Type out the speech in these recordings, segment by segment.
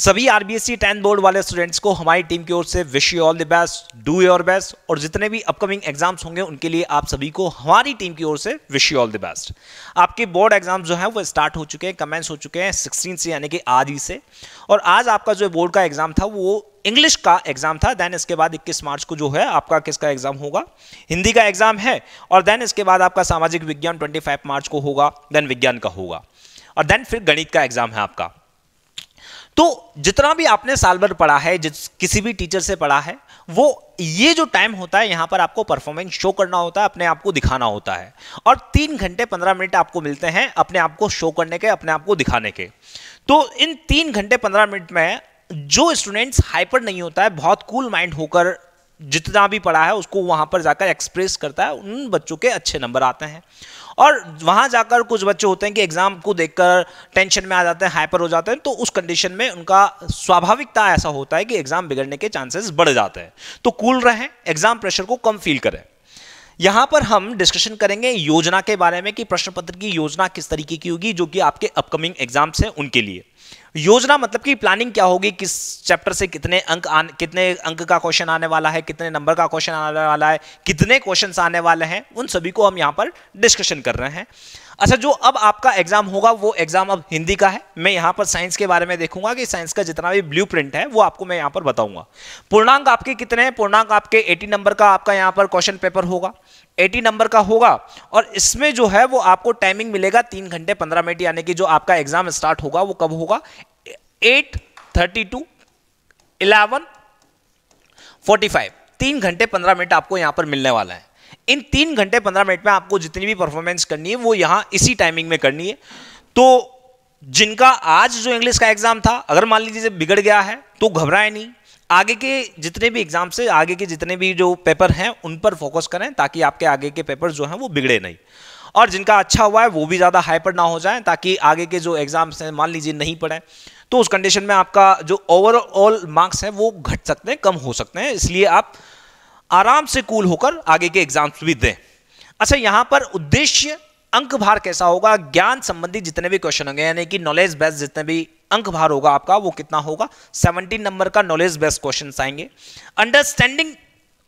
सभी RBSC tenth board वाले students को हमारी टीम की ओर से wish you all the best do your best और जितने भी अपकमिंग एग्जाम्स होंगे उनके लिए आप सभी को हमारी टीम की ओर से wish you all the best आपके बोर्ड एग्जाम जो है वो स्टार्ट हो चुके हैं कमेंस हो चुके हैं सिक्सटीन से यानी कि आज ही से और आज आपका जो बोर्ड का एग्जाम था वो इंग्लिश का एग्जाम था देन इसके बाद 21 मार्च को जो है आपका किसका एग्जाम होगा हिंदी का एग्जाम है और देन इसके बाद आपका सामाजिक विज्ञान 25 मार्च को होगा देन विज्ञान का होगा और देन फिर गणित का एग्जाम है आपका तो जितना भी आपने साल भर पढ़ा है जिस किसी भी टीचर से पढ़ा है वो ये जो टाइम होता है यहाँ पर आपको परफॉर्मेंस शो करना होता है अपने आप को दिखाना होता है और तीन घंटे पंद्रह मिनट आपको मिलते हैं अपने आप को शो करने के अपने आप को दिखाने के तो इन तीन घंटे पंद्रह मिनट में जो स्टूडेंट्स हाइपर नहीं होता है बहुत कूल माइंड होकर जितना भी पढ़ा है उसको वहाँ पर जाकर एक्सप्रेस करता है उन बच्चों के अच्छे नंबर आते हैं और वहाँ जाकर कुछ बच्चे होते हैं कि एग्ज़ाम को देखकर टेंशन में आ जाते हैं हाइपर हो जाते हैं तो उस कंडीशन में उनका स्वाभाविकता ऐसा होता है कि एग्ज़ाम बिगड़ने के चांसेस बढ़ जाते हैं तो कूल रहें एग्ज़ाम प्रेशर को कम फील करें यहाँ पर हम डिस्कशन करेंगे योजना के बारे में कि प्रश्न पत्र की योजना किस तरीके की होगी जो कि आपके अपकमिंग एग्जाम्स हैं उनके लिए योजना मतलब कि प्लानिंग क्या होगी किस चैप्टर से कितने अंक आन, कितने अंक का क्वेश्चन आने वाला है कितने नंबर का क्वेश्चन आने वाला है कितने क्वेश्चन आने वाले हैं उन सभी को हम यहां पर डिस्कशन कर रहे हैं अच्छा जो अब आपका एग्जाम होगा वो एग्जाम अब हिंदी का है मैं यहां पर साइंस के बारे में देखूंगा कि साइंस का जितना भी ब्लू है वो आपको मैं यहां पर बताऊंगा पूर्णांक आपके कितने हैं पूर्णांक आपके एटी नंबर का आपका यहां पर क्वेश्चन पेपर होगा एटी नंबर का होगा और इसमें जो है वो आपको टाइमिंग मिलेगा तीन घंटे पंद्रह मिनट यानी कि जो आपका एग्जाम स्टार्ट होगा वो कब होगा eight thirty to eleven forty five तीन घंटे पंद्रह मिनट आपको यहां पर मिलने वाला है इन तीन घंटे पंद्रह मिनट में आपको जितनी भी परफॉर्मेंस करनी है वो यहां इसी टाइमिंग में करनी है तो जिनका आज जो इंग्लिश का एग्जाम था अगर मान लीजिए बिगड़ गया है तो घबराए नहीं आगे के जितने भी एग्जाम से आगे के जितने भी जो पेपर हैं उन पर फोकस करें ताकि आपके आगे के पेपर जो हैं वो बिगड़े नहीं और जिनका अच्छा हुआ है वो भी ज़्यादा हाइपर ना हो जाए ताकि आगे के जो एग्ज़ाम्स हैं मान लीजिए नहीं पढ़ें तो उस कंडीशन में आपका जो ओवरऑल मार्क्स हैं वो घट सकते हैं कम हो सकते हैं इसलिए आप आराम से कूल होकर आगे के एग्ज़ाम्स भी दें अच्छा यहाँ पर उद्देश्य अंक भार कैसा होगा ज्ञान संबंधी जितने भी क्वेश्चन होंगे यानी कि नॉलेज बेस्ड जितने भी अंक भार होगा आपका वो कितना होगा 17 नंबर का नॉलेज बेस्ड क्वेश्चन आएंगे अंडरस्टैंडिंग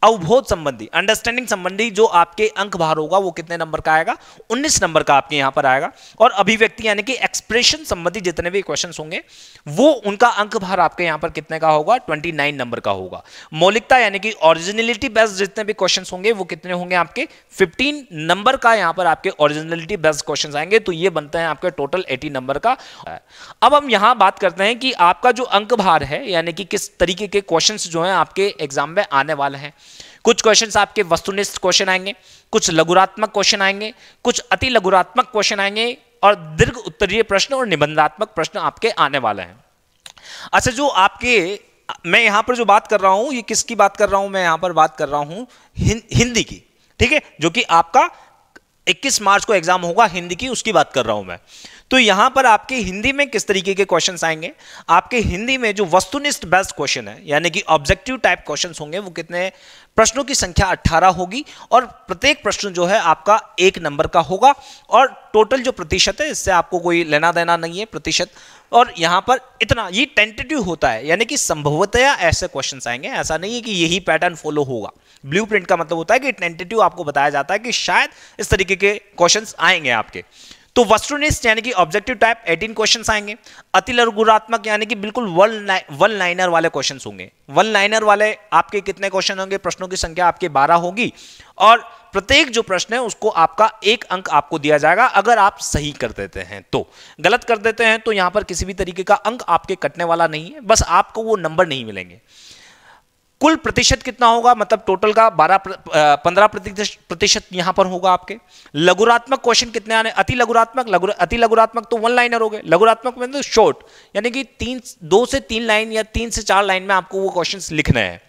अवबोध संबंधी अंडरस्टैंडिंग संबंधी जो आपके अंक बाहर होगा वो कितने नंबर का आएगा 19 नंबर का आपके यहां पर आएगा और अभिव्यक्ति यानी कि एक्सप्रेशन संबंधी जितने भी क्वेश्चन होंगे वो उनका अंक बाहर आपके यहां पर कितने का होगा 29 नंबर का होगा मौलिकता यानी कि ओरिजिनलिटी बेस्ड जितने भी क्वेश्चन होंगे वो कितने होंगे आपके फिफ्टीन नंबर का यहां पर आपके ओरिजिनलिटी बेस्ड क्वेश्चन आएंगे तो ये बनते हैं आपके टोटल एटी नंबर का अब हम यहां बात करते हैं कि आपका जो अंक भार है यानी कि किस तरीके के क्वेश्चन जो है आपके एग्जाम में आने वाले हैं कुछ क्वेश्चन आपके वस्तुनिष्ठ क्वेश्चन आएंगे कुछ लघुरात्मक क्वेश्चन आएंगे कुछ अति लघुरात्मक क्वेश्चन आएंगे और दीर्घ उत्तरीय प्रश्न और निबंधात्मक प्रश्न आपके आने वाले हैं अच्छा जो आपके मैं यहां पर जो बात कर रहा हूं ये किसकी बात कर रहा हूं मैं यहां पर बात कर रहा हूं हिं, हिंदी की ठीक है जो कि आपका 21 मार्च को एग्जाम होगा हिंदी की उसकी बात कर रहा हूं मैं तो यहां पर आपके हिंदी में किस तरीके के क्वेश्चन आएंगे आपके हिंदी में जो वस्तुनिष्ठ बेस्ट क्वेश्चन है यानी कि ऑब्जेक्टिव टाइप क्वेश्चन होंगे वो कितने प्रश्नों की संख्या 18 होगी और प्रत्येक प्रश्न जो है आपका एक नंबर का होगा और टोटल जो प्रतिशत है इससे आपको कोई लेना देना नहीं है प्रतिशत और यहाँ पर इतना ये टेंटेटिव होता है यानी कि संभवतया ऐसे क्वेश्चन आएंगे ऐसा नहीं है कि यही पैटर्न फॉलो होगा ब्लू का मतलब होता है कि टेंटेटिव आपको बताया जाता है कि शायद इस तरीके के क्वेश्चन आएंगे आपके तो वस्तुनिष्ठ यानी कि ऑब्जेक्टिव टाइप 18 क्वेश्चंस आएंगे अति लघुरात्मक यानी कि बिल्कुल वन वन लाइनर वाले क्वेश्चंस होंगे वन लाइनर वाले आपके कितने क्वेश्चन होंगे प्रश्नों की संख्या आपके 12 होगी और प्रत्येक जो प्रश्न है उसको आपका एक अंक आपको दिया जाएगा अगर आप सही कर देते हैं तो गलत कर देते हैं तो यहां पर किसी भी तरीके का अंक आपके कटने वाला नहीं है बस आपको वो नंबर नहीं मिलेंगे कुल प्रतिशत कितना होगा मतलब टोटल का 12 पंद्रह प्रतिशत यहां पर होगा आपके लघुरात्मक क्वेश्चन कितने आने अति लघुरात्मक अति लघुरात्मक तो वन लाइनर हो गए लघुरात्मक में तो शॉर्ट यानी कि तीन दो से तीन लाइन या तीन से चार लाइन में आपको वो क्वेश्चन लिखना है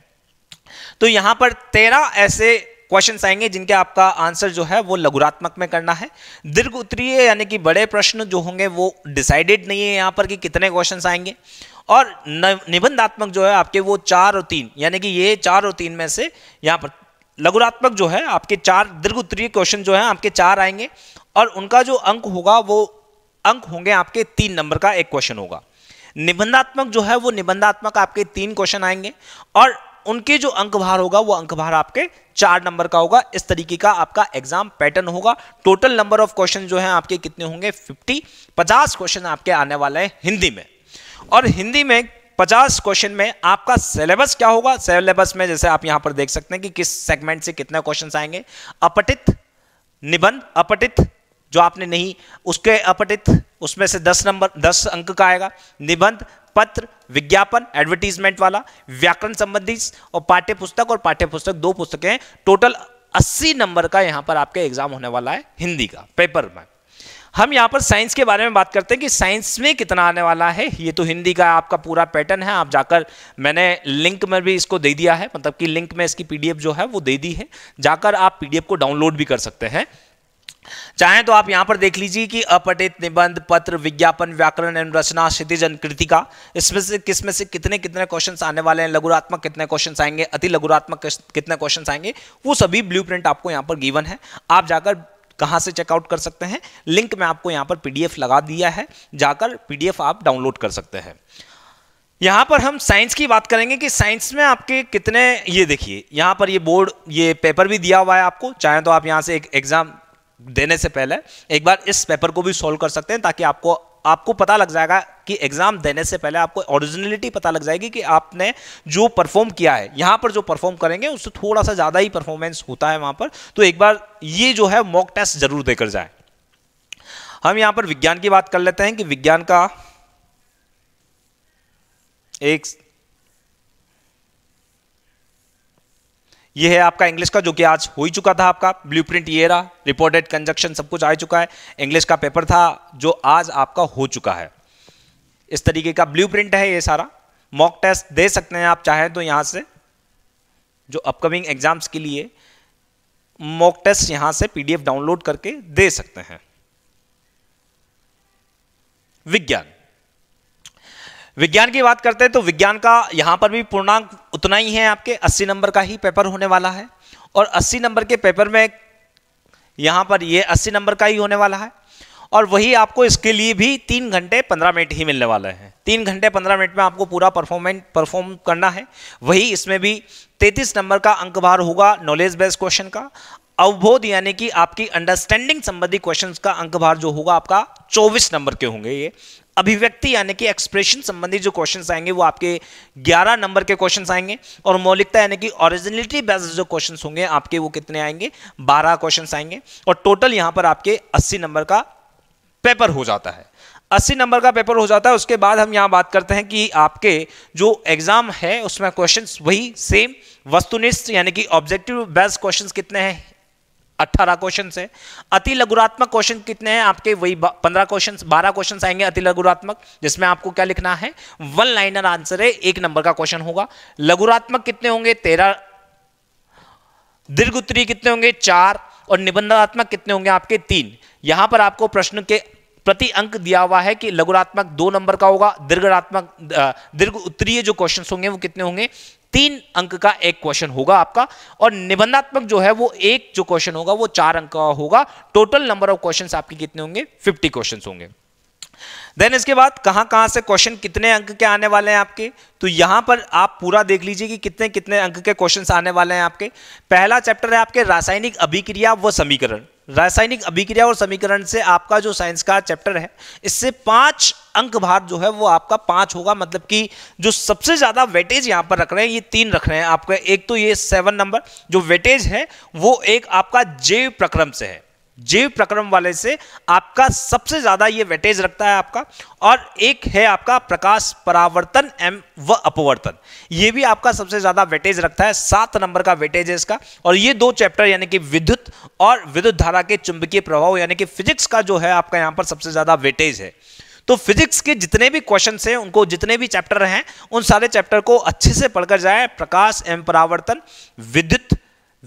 तो यहां पर तेरह ऐसे क्वेश्चन आएंगे जिनके आपका आंसर जो है वो लघुरात्मक में करना है दीर्घ उत्तरीय यानी कि बड़े प्रश्न जो होंगे वो डिसाइडेड नहीं है यहां पर कि कितने क्वेश्चन आएंगे और निबंधात्मक जो है आपके वो चार और तीन यानी कि ये चार और तीन में से यहाँ पर लघुरात्मक जो है आपके चार दीर्घ उत्तरीय क्वेश्चन जो है आपके चार आएंगे और उनका जो अंक होगा वो अंक होंगे आपके तीन नंबर का एक क्वेश्चन होगा निबंधात्मक जो है वो निबंधात्मक आपके तीन क्वेश्चन आएंगे और उनके जो अंक भार होगा वो अंक भार आपके चार नंबर का होगा इस तरीके का आपका एग्जाम पैटर्न होगा टोटल नंबर ऑफ क्वेश्चन जो है आपके कितने होंगे 50 50 क्वेश्चन आपके आने वाले हैं हिंदी में और हिंदी में पचास क्वेश्चन में आपका सिलेबस क्या होगा सिलेबस में जैसे आप यहां पर देख सकते हैं कि किस सेगमेंट से कितने क्वेश्चन आएंगे अपटित निबंध अपटित जो आपने नहीं उसके अपटित उसमें से दस नंबर दस अंक का आएगा निबंध पत्र विज्ञापन एडवर्टीजमेंट वाला व्याकरण संबंधी और पाठ्य पुस्तक और पाठ्य पुस्तक दो पुस्तकें टोटल अस्सी नंबर का यहां पर आपके एग्जाम होने वाला है हिंदी का पेपर में हम यहाँ पर साइंस के बारे में बात करते हैं कि साइंस में कितना आने वाला है ये तो हिंदी का आपका पूरा पैटर्न है आप जाकर मैंने लिंक में भी इसको दे दिया है मतलब कि लिंक में इसकी पीडीएफ जो है वो दे दी है जाकर आप पीडीएफ को डाउनलोड भी कर सकते हैं चाहे तो आप यहां पर देख लीजिए कि अपटित निबंध पत्र विज्ञापन व्याकरण एवं रचना क्षितिजन कृतिका इसमें से किसमें से कितने कितने क्वेश्चंस आने वाले हैं लघुरात्मक कितने क्वेश्चंस आएंगे अति लघुरात्मक कितने क्वेश्चंस आएंगे वो सभी ब्लूप्रिंट आपको यहां पर गिवन है आप जाकर कहां से चेकआउट कर सकते हैं लिंक में आपको यहां पर पीडीएफ लगा दिया है जाकर पीडीएफ आप डाउनलोड कर सकते हैं यहां पर हम साइंस की बात करेंगे कि साइंस में आपके कितने ये देखिए यहां पर ये बोर्ड ये पेपर भी दिया हुआ है आपको चाहे तो आप यहां से एक एग्जाम देने से पहले एक बार इस पेपर को भी सॉल्व कर सकते हैं ताकि आपको आपको पता लग जाएगा कि एग्जाम देने से पहले आपको ओरिजिनलिटी पता लग जाएगी कि आपने जो परफॉर्म किया है यहां पर जो परफॉर्म करेंगे उससे थोड़ा सा ज़्यादा ही परफॉर्मेंस होता है वहां पर तो एक बार ये जो है मॉक टेस्ट जरूर देकर जाए हम यहां पर विज्ञान की बात कर लेते हैं कि विज्ञान का एक ये है आपका इंग्लिश का जो कि आज हो ही चुका था आपका ब्लू प्रिंट ये रहा रिपोर्टेड कंजक्शन सब कुछ आ चुका है इंग्लिश का पेपर था जो आज आपका हो चुका है इस तरीके का ब्लू प्रिंट है ये सारा मॉक टेस्ट दे सकते हैं आप चाहें तो यहाँ से जो अपकमिंग एग्जाम्स के लिए मॉक टेस्ट यहाँ से पीडीएफ डाउनलोड करके दे सकते हैं विज्ञान विज्ञान की बात करते हैं तो विज्ञान का यहां पर भी पूर्णांक उतना ही है आपके 80 नंबर का ही पेपर होने वाला है और 80 नंबर के पेपर में यहां पर ये 80 नंबर का ही होने वाला है और वही आपको इसके लिए भी तीन घंटे पंद्रह मिनट ही मिलने वाले हैं तीन घंटे पंद्रह मिनट में आपको पूरा परफॉर्मेंट परफॉर्म करना है वही इसमें भी तैतीस नंबर का अंक भार होगा नॉलेज बेस्ड क्वेश्चन का अवबोध यानी कि आपकी अंडरस्टैंडिंग संबंधी क्वेश्चंस का अंक भार जो होगा आपका 24 नंबर के होंगे ये अभिव्यक्ति यानी कि एक्सप्रेशन संबंधी जो क्वेश्चंस आएंगे वो आपके 11 नंबर के क्वेश्चंस आएंगे और मौलिकता यानी कि ओरिजिनलिटी बेस्ड जो क्वेश्चंस होंगे आपके वो कितने आएंगे 12 क्वेश्चंस आएंगे और टोटल यहां पर आपके 80 नंबर का पेपर हो जाता है 80 नंबर का पेपर हो जाता है उसके बाद हम यहाँ बात करते हैं कि आपके जो एग्ज़ाम है उसमें क्वेश्चन वही सेम वस्तुनिष्ठ यानी कि ऑब्जेक्टिव बेस्ड क्वेश्चन कितने हैं अट्ठारह क्वेश्चन है अति लघुरात्मक क्वेश्चन कितने हैं आपके वही पंद्रह क्वेश्चन बारह क्वेश्चन आएंगे अति लघुरात्मक जिसमें आपको क्या लिखना है वन लाइनर आंसर है एक नंबर का क्वेश्चन होगा लघुरात्मक कितने होंगे तेरह दीर्घ उत्तरी कितने होंगे चार और निबंधात्मक कितने होंगे आपके तीन यहां पर आपको प्रश्न के प्रति अंक दिया हुआ है कि लघुरात्मक दो नंबर का होगा दीर्घरात्मक दीर्घ उत्तरीय जो क्वेश्चन होंगे वो कितने होंगे तीन अंक का एक क्वेश्चन होगा आपका और निबंधात्मक जो है वो एक जो क्वेश्चन होगा वो चार अंक का होगा टोटल नंबर ऑफ क्वेश्चन आपके कितने होंगे फिफ्टी क्वेश्चन होंगे देन इसके बाद कहां कहां से क्वेश्चन कितने अंक के आने वाले हैं आपके तो यहां पर आप पूरा देख लीजिए कि कितने कितने अंक के क्वेश्चन आने वाले हैं आपके पहला चैप्टर है आपके रासायनिक अभिक्रिया व समीकरण रासायनिक अभिक्रिया और समीकरण से आपका जो साइंस का चैप्टर है इससे पांच अंक भार जो है वो आपका पांच होगा मतलब कि जो सबसे ज्यादा वेटेज यहां पर रख रहे हैं ये तीन रख रहे हैं आपका एक तो ये सेवन नंबर जो वेटेज है वो एक आपका जैव प्रक्रम से है जीव प्रक्रम वाले से आपका सबसे ज्यादा ये वेटेज रखता है आपका और एक है आपका प्रकाश परावर्तन एम व अपवर्तन ये भी आपका सबसे ज्यादा वेटेज रखता है सात नंबर का वेटेज है इसका और ये दो चैप्टर यानी कि विद्युत और विद्युत धारा के चुंबकीय प्रभाव यानी कि फिजिक्स का जो है आपका यहाँ पर सबसे ज्यादा वेटेज है तो फिजिक्स के जितने भी क्वेश्चन हैं उनको जितने भी चैप्टर हैं उन सारे चैप्टर को अच्छे से पढ़कर जाए प्रकाश एम परावर्तन विद्युत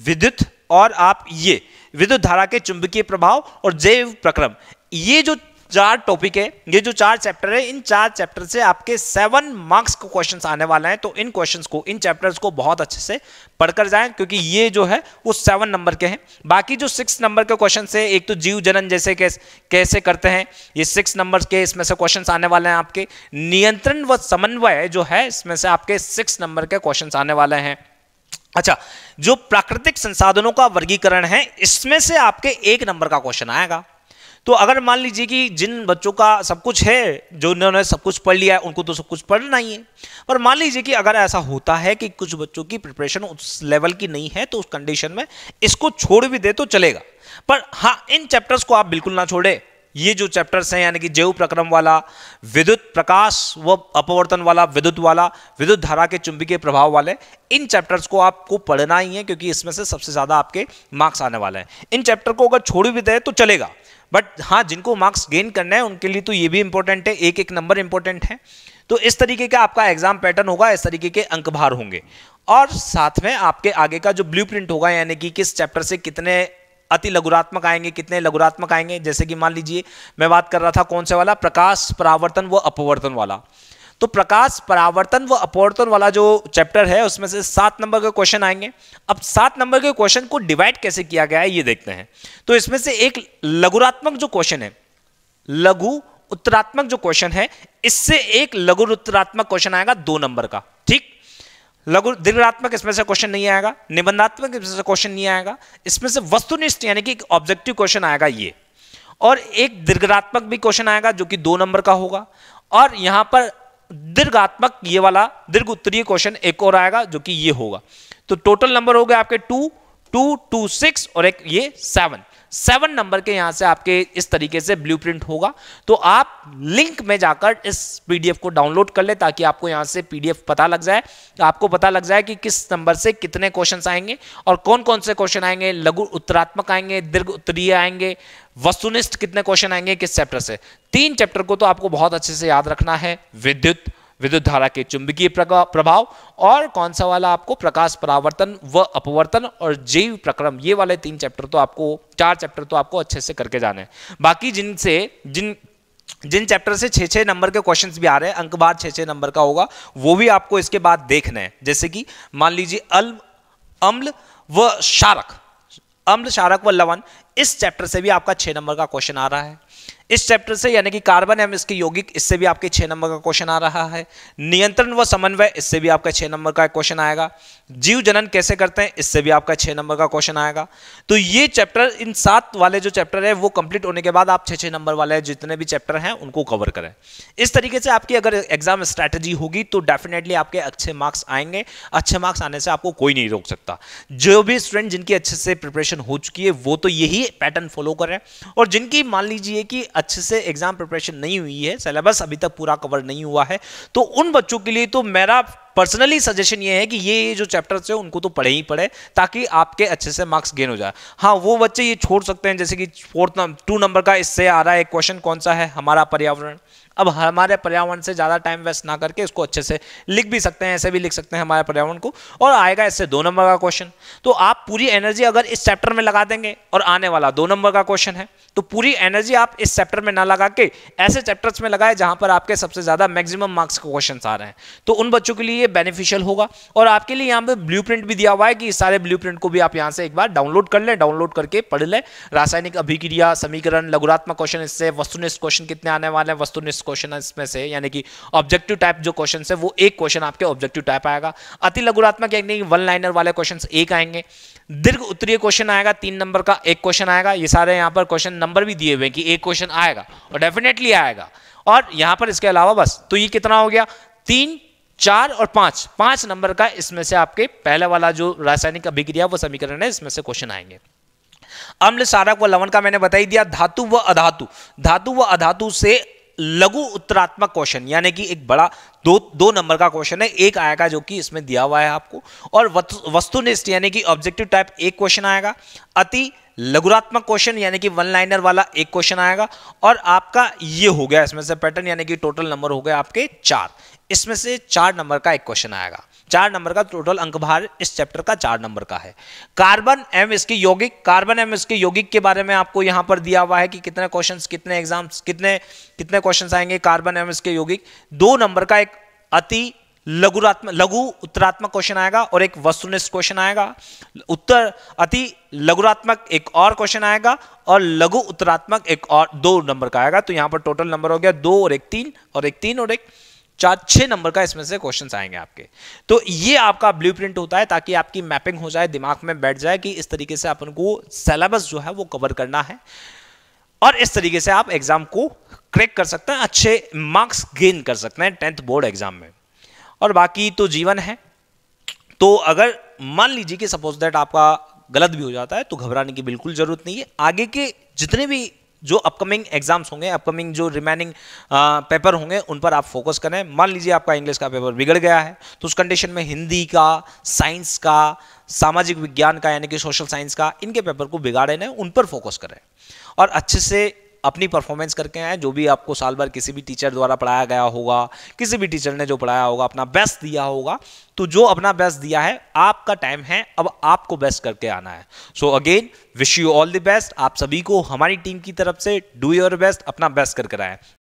विद्युत और आप ये विद्युत धारा के चुंबकीय प्रभाव और जैव प्रक्रम ये जो चार टॉपिक है ये जो चार चैप्टर है इन चार चैप्टर से आपके सेवन मार्क्स के क्वेश्चंस आने वाले हैं तो इन क्वेश्चंस को इन चैप्टर्स को बहुत अच्छे से पढ़कर जाएं क्योंकि ये जो है वो सेवन नंबर के हैं बाकी जो सिक्स नंबर के क्वेश्चन है एक तो जीव जनन जैसे कैसे कैसे करते हैं ये सिक्स नंबर के इसमें से क्वेश्चन आने वाले हैं आपके नियंत्रण व समन्वय जो है इसमें से आपके सिक्स नंबर के क्वेश्चन आने वाले हैं अच्छा जो प्राकृतिक संसाधनों का वर्गीकरण है इसमें से आपके एक नंबर का क्वेश्चन आएगा तो अगर मान लीजिए कि जिन बच्चों का सब कुछ है जो उन्होंने सब कुछ पढ़ लिया है उनको तो सब कुछ पढ़ना ही है पर मान लीजिए कि अगर ऐसा होता है कि कुछ बच्चों की प्रिपरेशन उस लेवल की नहीं है तो उस कंडीशन में इसको छोड़ भी दे तो चलेगा पर हाँ इन चैप्टर्स को आप बिल्कुल ना छोड़े ये जो चैप्टर्स हैं यानी कि जैव प्रक्रम वाला विद्युत प्रकाश व अपवर्तन वाला विद्युत वाला विद्युत धारा के चुंबकीय प्रभाव वाले इन चैप्टर्स को आपको पढ़ना ही है क्योंकि इसमें से सबसे ज़्यादा आपके मार्क्स आने वाले हैं इन चैप्टर को अगर छोड़ भी दें तो चलेगा बट हाँ जिनको मार्क्स गेन करना है उनके लिए तो ये भी इंपॉर्टेंट है एक एक नंबर इंपॉर्टेंट है तो इस तरीके का आपका एग्जाम पैटर्न होगा इस तरीके के अंक भार होंगे और साथ में आपके आगे का जो ब्लूप्रिंट होगा यानी कि किस चैप्टर से कितने अति लघुरात्मक आएंगे कितने लघुरात्मक आएंगे जैसे कि मान लीजिए मैं बात कर रहा था कौन सा वाला प्रकाश परावर्तन व अपवर्तन वाला तो प्रकाश परावर्तन व अपवर्तन वाला जो चैप्टर है उसमें से सात नंबर के क्वेश्चन आएंगे अब सात नंबर के क्वेश्चन को डिवाइड कैसे किया गया है ये देखते हैं तो इसमें से एक लघुरात्मक जो क्वेश्चन है लघु उत्तरात्मक जो क्वेश्चन है इससे एक लघु उत्तरात्मक क्वेश्चन आएगा दो नंबर का ठीक लघु दीर्घात्मक इसमें से क्वेश्चन नहीं आएगा निबंधात्मक इसमें से क्वेश्चन नहीं आएगा इसमें से वस्तुनिष्ठ यानी कि ऑब्जेक्टिव क्वेश्चन आएगा ये और एक दीर्घात्मक भी क्वेश्चन आएगा जो कि दो नंबर का होगा और यहां पर दीर्घात्मक ये वाला दीर्घ उत्तरीय क्वेश्चन एक और आएगा जो कि ये होगा तो टोटल नंबर हो गए आपके टू टू टू सिक्स और एक ये सेवन सेवन नंबर के यहां से आपके इस तरीके से ब्लू होगा तो आप लिंक में जाकर इस पीडीएफ को डाउनलोड कर ले ताकि आपको यहां से पीडीएफ पता लग जाए आपको पता लग जाए कि किस नंबर से कितने क्वेश्चन आएंगे और कौन कौन से क्वेश्चन आएंगे लघु उत्तरात्मक आएंगे दीर्घ उत्तरीय आएंगे वस्तुनिष्ठ कितने क्वेश्चन आएंगे किस चैप्टर से तीन चैप्टर को तो आपको बहुत अच्छे से याद रखना है विद्युत विद्युत धारा के चुंबकीय प्रभाव और कौन सा वाला आपको प्रकाश परावर्तन व अपवर्तन और जैव प्रक्रम ये वाले तीन चैप्टर तो आपको चार चैप्टर तो आपको अच्छे से करके जाने बाकी जिनसे जिन जिन चैप्टर से छः छः नंबर के क्वेश्चंस भी आ रहे हैं अंक बार छः छः नंबर का होगा वो भी आपको इसके बाद देखना है जैसे कि मान लीजिए अल्म अम्ल व शारक अम्ल शारक व लवन इस चैप्टर से भी आपका छः नंबर का क्वेश्चन आ रहा है इस चैप्टर से यानी कि कार्बन एम इसके यौगिक इससे भी आपके छह नंबर का क्वेश्चन आ रहा है नियंत्रण व समन्वय इससे भी आपका छह नंबर का क्वेश्चन आएगा जीव जनन कैसे करते हैं इससे भी आपका छह नंबर का क्वेश्चन आएगा तो ये चैप्टर इन सात वाले जो चैप्टर है वो कंप्लीट होने के बाद आप छह छह नंबर वाले जितने भी चैप्टर हैं उनको कवर करें इस तरीके से आपकी अगर एग्जाम स्ट्रैटेजी होगी तो डेफिनेटली आपके अच्छे मार्क्स आएंगे अच्छे मार्क्स आने से आपको कोई नहीं रोक सकता जो भी स्टूडेंट जिनकी अच्छे से प्रिपरेशन हो चुकी है वो तो यही पैटर्न फॉलो करें और जिनकी मान लीजिए कि अच्छे से एग्जाम प्रिपरेशन नहीं हुई है सिलेबस अभी तक पूरा कवर नहीं हुआ है तो उन बच्चों के लिए तो मेरा पर्सनली सजेशन ये है कि ये जो चैप्टर है उनको तो पढ़े ही पढ़े ताकि आपके अच्छे से मार्क्स गेन हो जाए हाँ वो बच्चे ये छोड़ सकते हैं जैसे कि फोर्थ टू नंबर का इससे आ रहा है क्वेश्चन कौन सा है हमारा पर्यावरण अब हमारे पर्यावरण से ज़्यादा टाइम वेस्ट ना करके इसको अच्छे से लिख भी सकते हैं ऐसे भी लिख सकते हैं हमारे पर्यावरण को और आएगा इससे दो नंबर का क्वेश्चन तो आप पूरी एनर्जी अगर इस चैप्टर में लगा देंगे और आने वाला दो नंबर का क्वेश्चन है तो पूरी एनर्जी आप इस चैप्टर में ना लगा के ऐसे चैप्टर्स में लगाए जहाँ पर आपके सबसे ज़्यादा मैक्सिमम मार्क्स के क्वेश्चन आ रहे हैं तो उन बच्चों के लिए ये बेनिफिशियल होगा और आपके लिए यहाँ पे ब्लू भी दिया हुआ है कि सारे ब्लू को भी आप यहाँ से एक बार डाउनलोड कर लें डाउनलोड करके पढ़ लें रासायनिक अभिक्रिया समीकरण लघुरात्मक क्वेश्चन इससे वस्तुनिष्ठ क्वेश्चन कितने आने वाले हैं वस्तुनिष्ठ क्वेश्चन इसमें से यानी कि ऑब्जेक्टिव टाइप जो क्वेश्चन है वो एक क्वेश्चन आपके ऑब्जेक्टिव टाइप आएगा अति लघुरात्मक यानी वन लाइनर वाले क्वेश्चन एक आएंगे दीर्घ उत्तरीय क्वेश्चन आएगा तीन नंबर का एक क्वेश्चन आएगा ये सारे यहाँ पर क्वेश्चन नंबर भी दिए हुए कि एक क्वेश्चन आएगा और डेफिनेटली आएगा और यहाँ पर इसके अलावा बस तो ये कितना हो गया तीन चार और पांच पांच नंबर का इसमें से आपके पहले वाला जो रासायनिक अभिक्रिया वो समीकरण है इसमें से क्वेश्चन आएंगे अम्ल सारक व लवण का मैंने बताई दिया धातु व अधातु धातु व अधातु से लघु उत्तरात्मक क्वेश्चन यानी कि एक बड़ा दो दो नंबर का क्वेश्चन है एक आएगा जो कि इसमें दिया हुआ है आपको और वस्तुनिष्ठ यानी कि ऑब्जेक्टिव टाइप एक क्वेश्चन आएगा अति लघुरात्मक क्वेश्चन यानी कि वन लाइनर वाला एक क्वेश्चन आएगा और आपका ये हो गया इसमें से पैटर्न यानी कि टोटल नंबर हो गए आपके चार इसमें से चार नंबर का एक क्वेश्चन आएगा चार नंबर का टोटल अंक भार इस चैप्टर का चार नंबर का है कार्बन एम इसके यौगिक कार्बन एम इसके यौगिक के बारे में आपको यहां पर दिया हुआ है कि कितने क्वेश्चंस कितने एग्जाम्स कितने कितने क्वेश्चंस आएंगे कार्बन एम इसके यौगिक दो नंबर का एक अति लघुरात्म लघु उत्तरात्मक क्वेश्चन आएगा और एक वस्तुनिष्ठ क्वेश्चन आएगा उत्तर अति लघुरात्मक एक और क्वेश्चन आएगा और लघु उत्तरात्मक एक और दो नंबर का आएगा तो यहां पर टोटल नंबर हो गया दो और एक तीन और एक तीन और एक चार छह नंबर का इसमें से क्वेश्चंस आएंगे आपके तो ये आपका ब्लूप्रिंट होता है ताकि आपकी मैपिंग हो जाए दिमाग में बैठ जाए कि इस तरीके से अपन को सिलेबस जो है वो कवर करना है और इस तरीके से आप एग्जाम को क्रैक कर सकते हैं अच्छे मार्क्स गेन कर सकते हैं टेंथ बोर्ड एग्जाम में और बाकी तो जीवन है तो अगर मान लीजिए कि सपोज दैट आपका गलत भी हो जाता है तो घबराने की बिल्कुल ज़रूरत नहीं है आगे के जितने भी जो अपकमिंग एग्जाम्स होंगे अपकमिंग जो रिमेनिंग पेपर होंगे उन पर आप फोकस करें मान लीजिए आपका इंग्लिश का पेपर बिगड़ गया है तो उस कंडीशन में हिंदी का साइंस का सामाजिक विज्ञान का यानी कि सोशल साइंस का इनके पेपर को बिगाड़े ना उन पर फोकस करें और अच्छे से अपनी परफॉर्मेंस करके आए जो भी आपको साल भर किसी भी टीचर द्वारा पढ़ाया गया होगा किसी भी टीचर ने जो पढ़ाया होगा अपना बेस्ट दिया होगा तो जो अपना बेस्ट दिया है आपका टाइम है अब आपको बेस्ट करके आना है so again wish you all the best आप सभी को हमारी टीम की तरफ से डू योर बेस्ट अपना बेस्ट करके आए